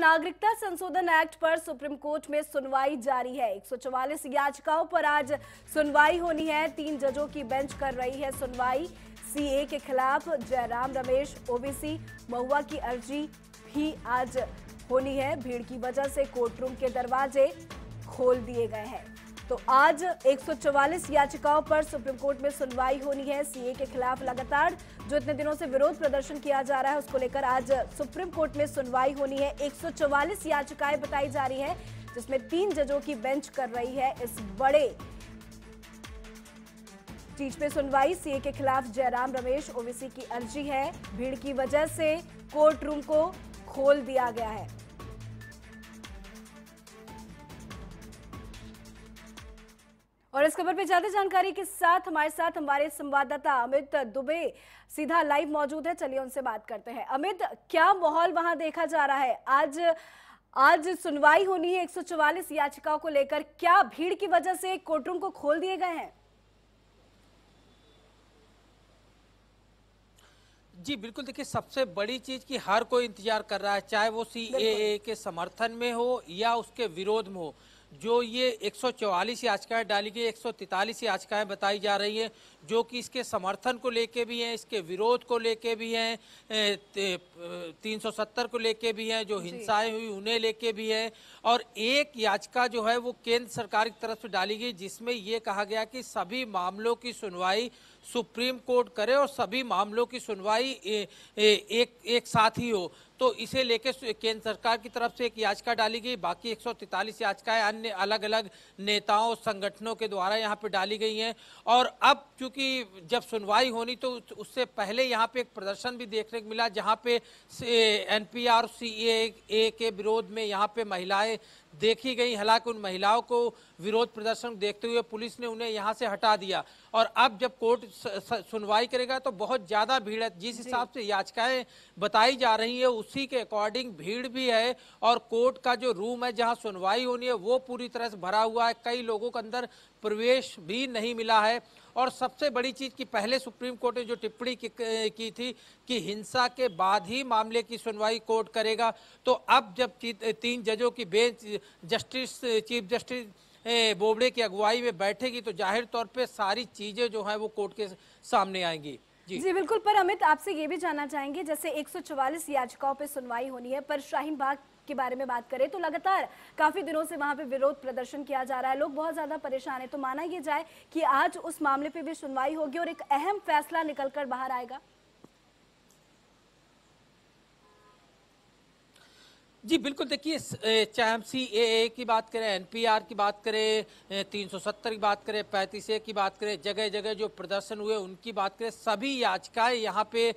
नागरिकता संशोधन एक्ट पर सुप्रीम कोर्ट में सुनवाई जारी है 144 याचिकाओं पर आज सुनवाई होनी है तीन जजों की बेंच कर रही है सुनवाई सीए के खिलाफ जयराम रमेश ओबीसी महुआ की अर्जी भी आज होनी है भीड़ की वजह से कोर्ट रूम के दरवाजे खोल दिए गए हैं तो आज 144 याचिकाओं पर सुप्रीम कोर्ट में सुनवाई होनी है सीए के खिलाफ लगातार जो इतने दिनों से विरोध प्रदर्शन किया जा रहा है उसको लेकर आज सुप्रीम कोर्ट में सुनवाई होनी है 144 याचिकाएं बताई जा रही हैं जिसमें तीन जजों की बेंच कर रही है इस बड़े टीच पे सुनवाई सीए के खिलाफ जयराम रमेश ओवीसी की अर्जी है भीड़ की वजह से कोर्ट रूम को खोल दिया गया है और इस खबर पे ज्यादा जानकारी के साथ हमारे साथ हमारे संवाददाता अमित दुबे सीधा लाइव मौजूद है चलिए उनसे बात करते हैं अमित क्या माहौल वहां देखा जा रहा है आज आज सुनवाई होनी है 144 याचिकाओं को लेकर क्या भीड़ की वजह से कोर्टरूम को खोल दिए गए हैं जी बिल्कुल देखिए सबसे बड़ी चीज की हर कोई इंतजार कर रहा है चाहे वो सी के समर्थन में हो या उसके विरोध में हो जो ये 144 याचिकाएँ डाली गई एक सौ याचिकाएं बताई जा रही हैं जो कि इसके समर्थन को लेके भी हैं इसके विरोध को लेके भी हैं तीन सौ सत्तर को लेके भी हैं जो हिंसाएं हुई उन्हें लेके भी हैं और एक याचिका जो है वो केंद्र सरकार की तरफ से डाली गई जिसमें ये कहा गया कि सभी मामलों की सुनवाई सुप्रीम कोर्ट करे और सभी मामलों की सुनवाई एक एक साथ ही हो तो इसे लेकर केंद्र सरकार की तरफ से एक याचिका डाली गई बाकी एक याचिकाएं अन्य अलग अलग नेताओं संगठनों के द्वारा यहाँ पे डाली गई हैं और अब चूंकि जब सुनवाई होनी तो उससे पहले यहाँ पे एक प्रदर्शन भी देखने को मिला जहाँ पे N P R C A के विरोध में यहाँ पे महिलाएं देखी गई हालांकि उन महिलाओं को विरोध प्रदर्शन देखते हुए पुलिस ने उन्हें यहाँ से हटा दिया और अब जब कोर्ट सुनवाई करेगा तो बहुत ज़्यादा भीड़ है जिस हिसाब से याचिकाएं बताई जा रही है उस उसी के अकॉर्डिंग भीड़ भी है और कोर्ट का जो रूम है जहां सुनवाई होनी है वो पूरी तरह से भरा हुआ है कई लोगों के अंदर प्रवेश भी नहीं मिला है और सबसे बड़ी चीज़ कि पहले सुप्रीम कोर्ट ने जो टिप्पणी की, की थी कि हिंसा के बाद ही मामले की सुनवाई कोर्ट करेगा तो अब जब तीन जजों की bench justice chief justice Bobde की अगुवाई में बैठेगी तो जाहिर तौर पे सारी चीज़ें जो हैं वो कोर्ट के सामने आएंगी जी, जी बिल्कुल पर अमित आपसे ये भी जानना चाहेंगे जैसे 144 याचिकाओं पर सुनवाई होनी है पर शाहीन बाग के बारे में बात करें तो लगातार काफी दिनों से वहां पे विरोध प्रदर्शन किया जा रहा है लोग बहुत ज्यादा परेशान है तो माना ये जाए कि आज उस मामले पे भी सुनवाई होगी और एक अहम फैसला निकलकर बाहर आएगा जी बिल्कुल देखिए चाहे हम सी ए की बात करें एनपीआर की बात करें 370 की बात करें पैंतीस ए की बात करें जगह जगह जो प्रदर्शन हुए उनकी बात करें सभी याचिकाएं यहाँ पे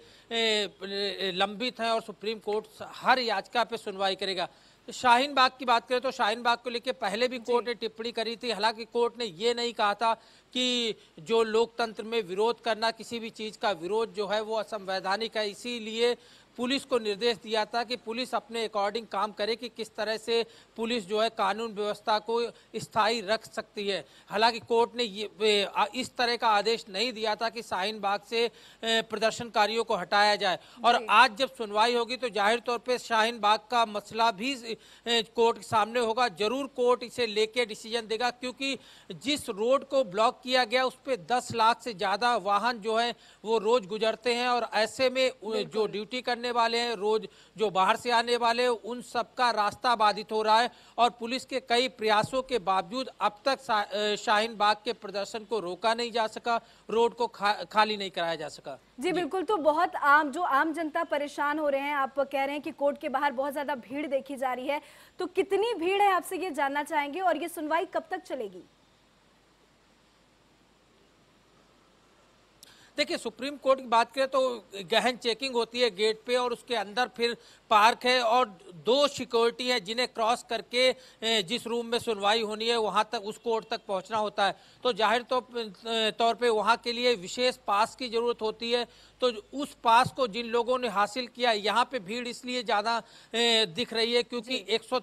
लंबित हैं और सुप्रीम कोर्ट हर याचिका पे सुनवाई करेगा तो शाहीन बाग की बात करें तो शाहीन बाग को लेकर पहले भी कोर्ट ने टिप्पणी करी थी हालांकि कोर्ट ने ये नहीं कहा था कि जो लोकतंत्र में विरोध करना किसी भी चीज़ का विरोध जो है वो असंवैधानिक है इसीलिए पुलिस को निर्देश दिया था कि पुलिस अपने अकॉर्डिंग काम करे कि किस तरह से पुलिस जो है कानून व्यवस्था को स्थायी रख सकती है हालांकि कोर्ट ने ये इस तरह का आदेश नहीं दिया था कि शाहीन बाग से प्रदर्शनकारियों को हटाया जाए और आज जब सुनवाई होगी तो जाहिर तौर पर शाहीन बाग का मसला भी कोर्ट के सामने होगा जरूर कोर्ट इसे लेके डिसीजन देगा क्योंकि जिस रोड को ब्लॉक किया गया उस पर दस लाख से ज़्यादा वाहन जो है वो रोज़ गुजरते हैं और ऐसे में जो ड्यूटी करने होने वाले हैं रोज जो बाहर से आने वाले हैं उन सबका रास्ता बाधित हो रहा है और पुलिस के कई प्रयासों के बावजूद अब तक शाहीन बाग के प्रदर्शन को रोका नहीं जा सका रोड को खा, खाली नहीं कराया जा सका जी, जी बिल्कुल तो बहुत आम जो आम जनता परेशान हो रहे हैं आप कह रहे हैं कि कोर्ट के बाहर बहुत ज्यादा भीड़ देखी जा रही है तो कितनी भीड़ है आपसे ये जानना चाहेंगे और ये सुनवाई कब तक चलेगी देखिए सुप्रीम कोर्ट की बात करें तो गहन चेकिंग होती है गेट पे और उसके अंदर फिर पार्क है और दो सिक्योरिटी है जिन्हें क्रॉस करके जिस रूम में सुनवाई होनी है वहाँ तक उस कोर्ट तक पहुँचना होता है तो जाहिर तो तौर पर वहाँ के लिए विशेष पास की ज़रूरत होती है तो उस पास को जिन लोगों ने हासिल किया यहाँ पे भीड़ इसलिए ज़्यादा दिख रही है क्योंकि एक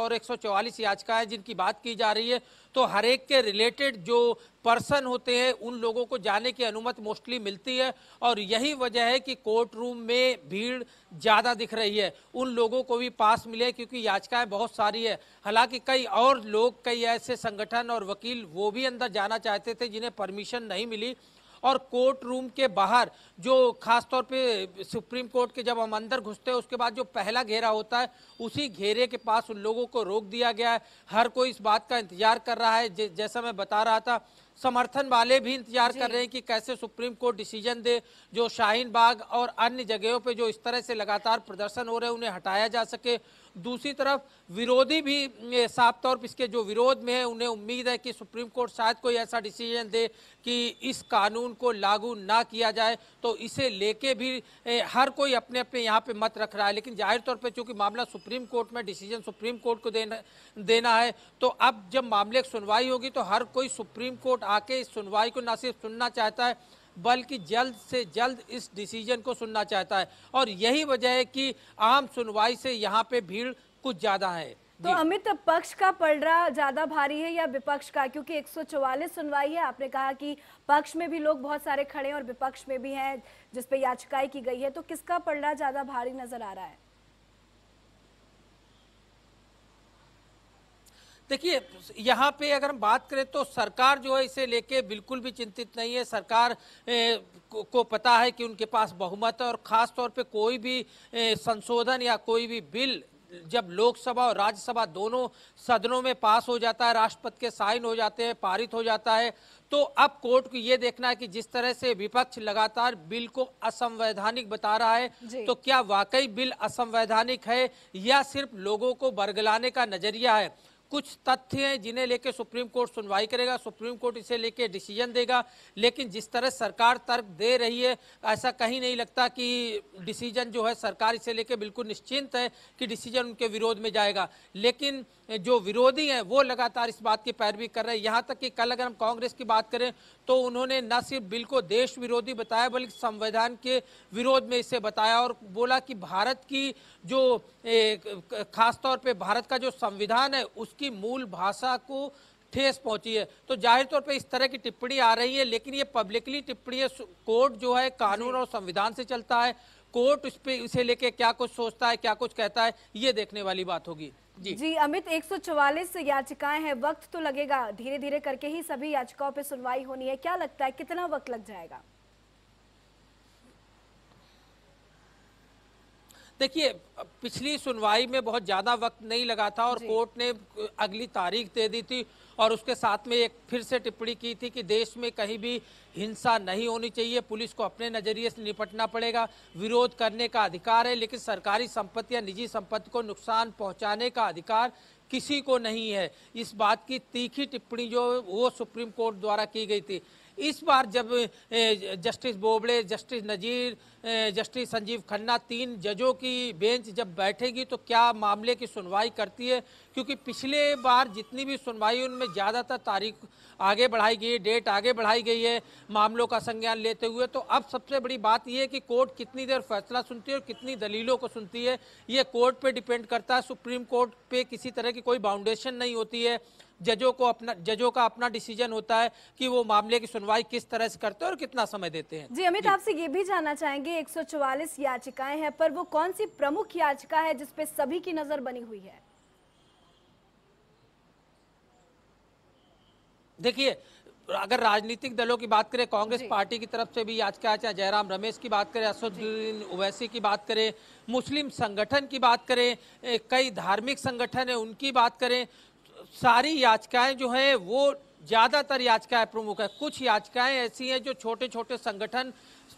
और एक याचिकाएं जिनकी बात की जा रही है तो हर एक के रिलेटेड जो पर्सन होते हैं उन लोगों को जाने की अनुमति मोस्टली मिलती है और यही वजह है कि कोर्ट रूम में भीड़ ज़्यादा दिख रही है उन लोगों को भी पास मिले क्योंकि याचिकाएं बहुत सारी है हालांकि कई और लोग कई ऐसे संगठन और वकील वो भी अंदर जाना चाहते थे जिन्हें परमिशन नहीं मिली और कोर्ट रूम के बाहर जो खासतौर पे सुप्रीम कोर्ट के जब हम अंदर घुसते हैं उसके बाद जो पहला घेरा होता है उसी घेरे के पास उन लोगों को रोक दिया गया है हर कोई इस बात का इंतजार कर रहा है जैसा मैं बता रहा था समर्थन वाले भी इंतजार कर रहे हैं कि कैसे सुप्रीम कोर्ट डिसीजन दे जो शाहीन बाग और अन्य जगहों पे जो इस तरह से लगातार प्रदर्शन हो रहे हैं उन्हें हटाया जा सके दूसरी तरफ विरोधी भी साफ तौर पर इसके जो विरोध में है उन्हें उम्मीद है कि सुप्रीम कोर्ट शायद कोई ऐसा डिसीजन दे कि इस कानून को लागू ना किया जाए तो इसे लेके भी हर कोई अपने अपने यहाँ पे मत रख रहा है लेकिन जाहिर तौर पे चूंकि मामला सुप्रीम कोर्ट में डिसीजन सुप्रीम कोर्ट को देना देना है तो अब जब मामले की सुनवाई होगी तो हर कोई सुप्रीम कोर्ट आके इस सुनवाई को ना सिर्फ सुनना चाहता है बल्कि जल्द से जल्द इस डिसीजन को सुनना चाहता है और यही वजह है कि आम सुनवाई से यहाँ पे भीड़ कुछ ज़्यादा है तो अमित पक्ष का पलड़ा ज्यादा भारी है या विपक्ष का क्योंकि 144 सुनवाई है आपने कहा कि पक्ष में भी लोग बहुत सारे खड़े हैं और विपक्ष में भी हैं जिसपे याचिकाएं की गई है तो किसका पलड़ा ज्यादा भारी नजर आ रहा है देखिए यहाँ पे अगर हम बात करें तो सरकार जो है इसे लेके बिल्कुल भी चिंतित नहीं है सरकार ए, को पता है कि उनके पास बहुमत है और ख़ास तौर पे कोई भी ए, संशोधन या कोई भी बिल जब लोकसभा और राज्यसभा दोनों सदनों में पास हो जाता है राष्ट्रपति के साइन हो जाते हैं पारित हो जाता है तो अब कोर्ट को ये देखना है कि जिस तरह से विपक्ष लगातार बिल को असंवैधानिक बता रहा है तो क्या वाकई बिल असंवैधानिक है या सिर्फ लोगों को बरगलाने का नजरिया है कुछ तथ्य हैं जिन्हें लेकर सुप्रीम कोर्ट सुनवाई करेगा सुप्रीम कोर्ट इसे लेकर डिसीजन देगा लेकिन जिस तरह सरकार तर्क दे रही है ऐसा कहीं नहीं लगता कि डिसीजन जो है सरकार इसे लेकर बिल्कुल निश्चिंत है कि डिसीजन उनके विरोध में जाएगा लेकिन जो विरोधी हैं वो लगातार इस बात की पैरवी कर रहे हैं यहाँ तक कि कल अगर हम कांग्रेस की बात करें तो उन्होंने न सिर्फ बिल को देश विरोधी बताया बल्कि संविधान के विरोध में इसे बताया और बोला कि भारत की जो खासतौर पर भारत का जो संविधान है उसकी मूल भाषा को ठेस पहुंची है तो जाहिर तौर पे इस तरह की टिप्पणी आ रही है लेकिन ये पब्लिकली टिप्पणी है कोर्ट जो है कानून और संविधान से चलता है कोर्ट उस पर इसे लेके क्या कुछ सोचता है क्या कुछ कहता है ये देखने वाली बात होगी जी, जी अमित 144 याचिकाएं हैं वक्त तो लगेगा धीरे धीरे करके ही सभी याचिकाओं पर सुनवाई होनी है क्या लगता है कितना वक्त लग जाएगा देखिए पिछली सुनवाई में बहुत ज़्यादा वक्त नहीं लगा था और कोर्ट ने अगली तारीख दे दी थी और उसके साथ में एक फिर से टिप्पणी की थी कि देश में कहीं भी हिंसा नहीं होनी चाहिए पुलिस को अपने नज़रिए से निपटना पड़ेगा विरोध करने का अधिकार है लेकिन सरकारी संपत्ति या निजी संपत्ति को नुकसान पहुँचाने का अधिकार किसी को नहीं है इस बात की तीखी टिप्पणी जो वो सुप्रीम कोर्ट द्वारा की गई थी इस बार जब justice Bobde justice Nazeer justice Sanjiv Khanna तीन जजों की बेंच जब बैठेगी तो क्या मामले की सुनवाई करती है क्योंकि पिछले बार जितनी भी सुनवाई उनमें ज़्यादातर तारीख आगे बढ़ाई गई डेट आगे बढ़ाई गई है मामलों का संज्ञान लेते हुए तो अब सबसे बड़ी बात यह है कि कोर्ट कितनी देर फैसला सुनती है और कितनी दलीलों को सुनती है ये कोर्ट पर डिपेंड करता है सुप्रीम कोर्ट पर किसी तरह की कोई बाउंडेशन नहीं होती है जजों को अपना जजों का अपना डिसीजन होता है कि वो मामले की सुनवाई किस तरह से करते हैं और कितना समय देते हैं जी अमित आपसे ये भी जानना चाहेंगे 144 याचिकाएं हैं पर वो कौन सी प्रमुख याचिका है जिसपे सभी की नजर बनी हुई है देखिए अगर राजनीतिक दलों की बात करें कांग्रेस पार्टी की तरफ से भी याचिका चाहे जयराम रमेश की बात करें असदुद्दीन ओवैसी की बात करें मुस्लिम संगठन की बात करें कई धार्मिक संगठन है उनकी बात करें सारी याचिकाएं जो है वो ज़्यादातर याचिकाएं प्रमुख है कुछ याचिकाएं ऐसी हैं जो छोटे छोटे संगठन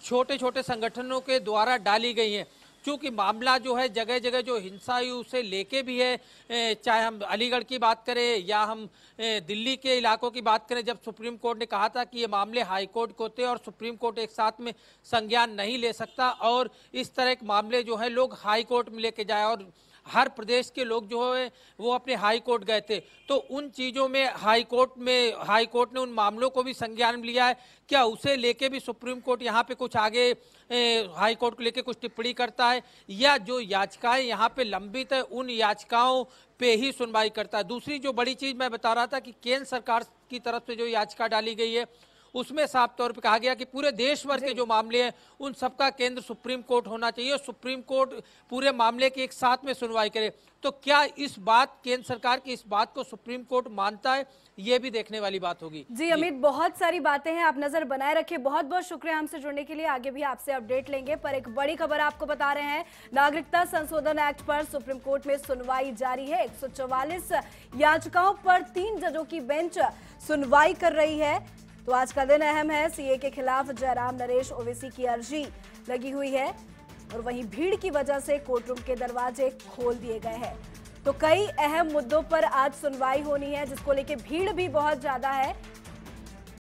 छोटे छोटे संगठनों के द्वारा डाली गई हैं क्योंकि मामला जो है जगह जगह जो हिंसा हुई उसे लेके भी है चाहे हम अलीगढ़ की बात करें या हम दिल्ली के इलाकों की बात करें जब सुप्रीम कोर्ट ने कहा था कि ये मामले हाई कोर्ट को थे और सुप्रीम कोर्ट एक साथ में संज्ञान नहीं ले सकता और इस तरह के मामले जो है लोग हाई कोर्ट में लेके जाए और हर प्रदेश के लोग जो है वो अपने हाई कोर्ट गए थे तो उन चीज़ों में हाई कोर्ट में हाई कोर्ट ने उन मामलों को भी संज्ञान लिया है क्या उसे लेके भी सुप्रीम कोर्ट यहाँ पे कुछ आगे ए, हाई कोर्ट को लेके कुछ टिप्पणी करता है या जो याचिकाएं यहाँ पे लंबित है उन याचिकाओं पे ही सुनवाई करता है दूसरी जो बड़ी चीज़ मैं बता रहा था कि केंद्र सरकार की तरफ से जो याचिका डाली गई है उसमें साफ तौर पर कहा गया कि पूरे देश भर के जो मामले हैं उन सबका केंद्र सुप्रीम कोर्ट होना चाहिए और सुप्रीम कोर्ट पूरे मामले की एक साथ में सुनवाई करे तो क्या इस बात केंद्र सरकार की इस बात को सुप्रीम कोर्ट मानता है ये भी देखने वाली बात होगी जी अमित बहुत सारी बातें हैं आप नजर बनाए रखिए बहुत बहुत शुक्रिया हमसे जुड़ने के लिए आगे भी आपसे अपडेट लेंगे पर एक बड़ी खबर आपको बता रहे हैं नागरिकता संशोधन एक्ट पर सुप्रीम कोर्ट में सुनवाई जारी है एक याचिकाओं पर तीन जजों की बेंच सुनवाई कर रही है तो आज का दिन अहम है सीए के खिलाफ जयराम नरेश ओवैसी की अर्जी लगी हुई है और वहीं भीड़ की वजह से कोर्टरूम के दरवाजे खोल दिए गए हैं तो कई अहम मुद्दों पर आज सुनवाई होनी है जिसको लेके भीड़ भी बहुत ज्यादा है